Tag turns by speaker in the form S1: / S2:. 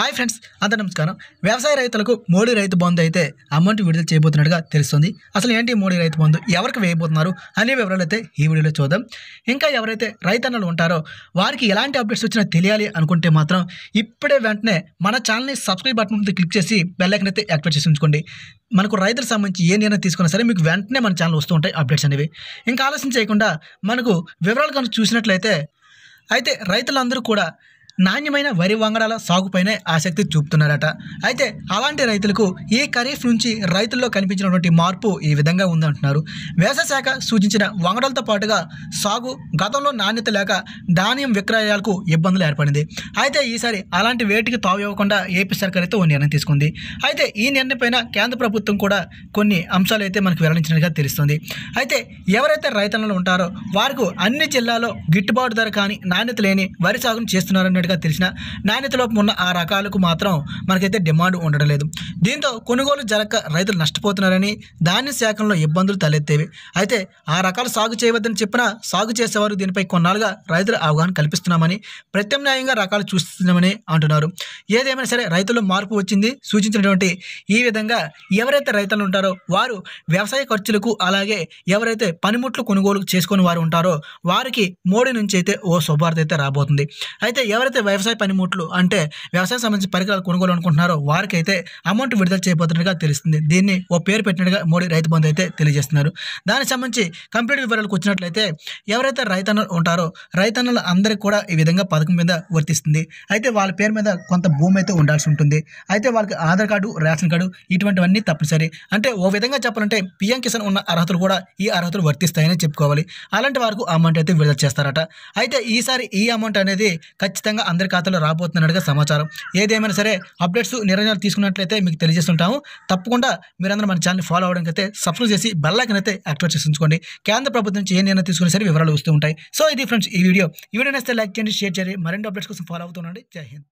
S1: hi friends అంత నమస్కారం వ్యవసాయ రైతులకు మోడీ రైతు బంధు అయితే అమౌంట్ విడుదల చేయబోతున్నట్టుగా తెలుస్తుంది అసలు ఏంటి మోడీ రైతు బంధు ఎవరికి వేయబోతున్నారు అనే వివరాలు అయితే ఈ వీడియోలో చూద్దాం ఇంకా ఎవరైతే రైతన్నలు ఉంటారో వారికి ఎలాంటి అప్డేట్స్ వచ్చినా తెలియాలి అనుకుంటే మాత్రం ఇప్పుడే వెంటనే మన ఛానల్ని సబ్స్క్రైబ్ బటన్ ముందు క్లిక్ చేసి బెల్లైకన్ అయితే యాక్టివేట్ చేసి ఉంచుకోండి మనకు రైతులకు సంబంధించి ఏ నిర్ణయం తీసుకున్నా సరే మీకు వెంటనే మన ఛానల్ వస్తూ ఉంటాయి అప్డేట్స్ అనేవి ఇంకా ఆలోచన చేయకుండా మనకు వివరాలు కనుక చూసినట్లయితే అయితే రైతులందరూ కూడా నాణ్యమైన వరి వంగడాల సాగుపైనే ఆసక్తి చూపుతున్నారట అయితే అలాంటి రైతులకు ఈ ఖరీఫ్ నుంచి రైతుల్లో కనిపించినటువంటి మార్పు ఈ విధంగా ఉందంటున్నారు వ్యవసాయ శాఖ సూచించిన వంగడాలతో పాటుగా సాగు గతంలో నాణ్యత లేక ధాన్యం విక్రయాలకు ఇబ్బందులు ఏర్పడింది అయితే ఈసారి అలాంటి వేటికి ఇవ్వకుండా ఏపీ సర్కార్ అయితే ఓ నిర్ణయం తీసుకుంది అయితే ఈ పైన కేంద్ర ప్రభుత్వం కూడా కొన్ని అంశాలు అయితే మనకు వెల్లడించినట్టుగా తెలుస్తుంది అయితే ఎవరైతే రైతన్నలు ఉంటారో వారికి అన్ని జిల్లాలో గిట్టుబాటు ధర కానీ నాణ్యత లేని వరి సాగును చేస్తున్నారన్నట్టుగా ఉన్నట్టుగా తెలిసిన లోపం ఉన్న ఆ రకాలకు మాత్రం మనకైతే డిమాండ్ ఉండడం లేదు దీంతో కొనుగోలు జరగక రైతులు నష్టపోతున్నారని ధాన్య శాఖలో ఇబ్బందులు తలెత్తేవి అయితే ఆ రకాలు సాగు చేయవద్దని చెప్పినా సాగు చేసేవారు దీనిపై కొన్నాళ్ళుగా రైతుల అవగాహన కల్పిస్తున్నామని ప్రత్యామ్నాయంగా రకాలు చూస్తున్నామని అంటున్నారు ఏదేమైనా సరే రైతుల్లో మార్పు వచ్చింది సూచించినటువంటి ఈ విధంగా ఎవరైతే రైతులు ఉంటారో వారు వ్యవసాయ ఖర్చులకు అలాగే ఎవరైతే పనిముట్లు కొనుగోలు చేసుకుని వారు ఉంటారో వారికి మోడీ నుంచి అయితే ఓ శుభార్త అయితే రాబోతుంది అయితే ఎవరైతే ఎవరైతే వ్యవసాయ పనిముట్లు అంటే వ్యవసాయం సంబంధించిన పరికరాలు కొనుగోలు అనుకుంటున్నారో వారికైతే అమౌంట్ విడుదల చేయబోతున్నట్టుగా తెలుస్తుంది దీన్ని ఓ పేరు పెట్టినట్టుగా మోడీ రైతు బంధు అయితే తెలియజేస్తున్నారు దానికి సంబంధించి కంప్లీట్ వివరాలకు వచ్చినట్లయితే ఎవరైతే రైతన్నలు ఉంటారో రైతన్నలు అందరికీ కూడా ఈ విధంగా పథకం మీద వర్తిస్తుంది అయితే వాళ్ళ పేరు మీద కొంత భూమి అయితే ఉండాల్సి ఉంటుంది అయితే వాళ్ళకి ఆధార్ కార్డు రేషన్ కార్డు ఇటువంటివన్నీ తప్పనిసరి అంటే ఓ విధంగా చెప్పాలంటే పిఎం కిసాన్ ఉన్న అర్హతలు కూడా ఈ అర్హతలు వర్తిస్తాయని చెప్పుకోవాలి అలాంటి వారికి అమౌంట్ అయితే విడుదల చేస్తారట అయితే ఈసారి ఈ అమౌంట్ అనేది ఖచ్చితంగా ఖచ్చితంగా అందరి ఖాతాలో రాబోతున్నట్టుగా సమాచారం ఏదేమైనా సరే అప్డేట్స్ నిరంజనాలు తీసుకున్నట్లయితే మీకు తెలియజేస్తుంటాము తప్పకుండా మీరందరూ మన ఛానల్ ఫాలో అవడానికి అయితే సబ్స్క్రైబ్ చేసి బెల్లైకన్ అయితే యాక్టివేట్ చేసించుకోండి కేంద్ర ప్రభుత్వం నుంచి ఏ నిర్ణయం తీసుకునే సరే వివరాలు వస్తూ ఉంటాయి సో ఇది ఫ్రెండ్స్ ఈ వీడియో ఈ వీడియో నేస్తే లైక్ చేయండి షేర్ చేయండి మరిన్ని అప్డేట్స్ కోసం ఫాలో అవుతుండండి జై హింద్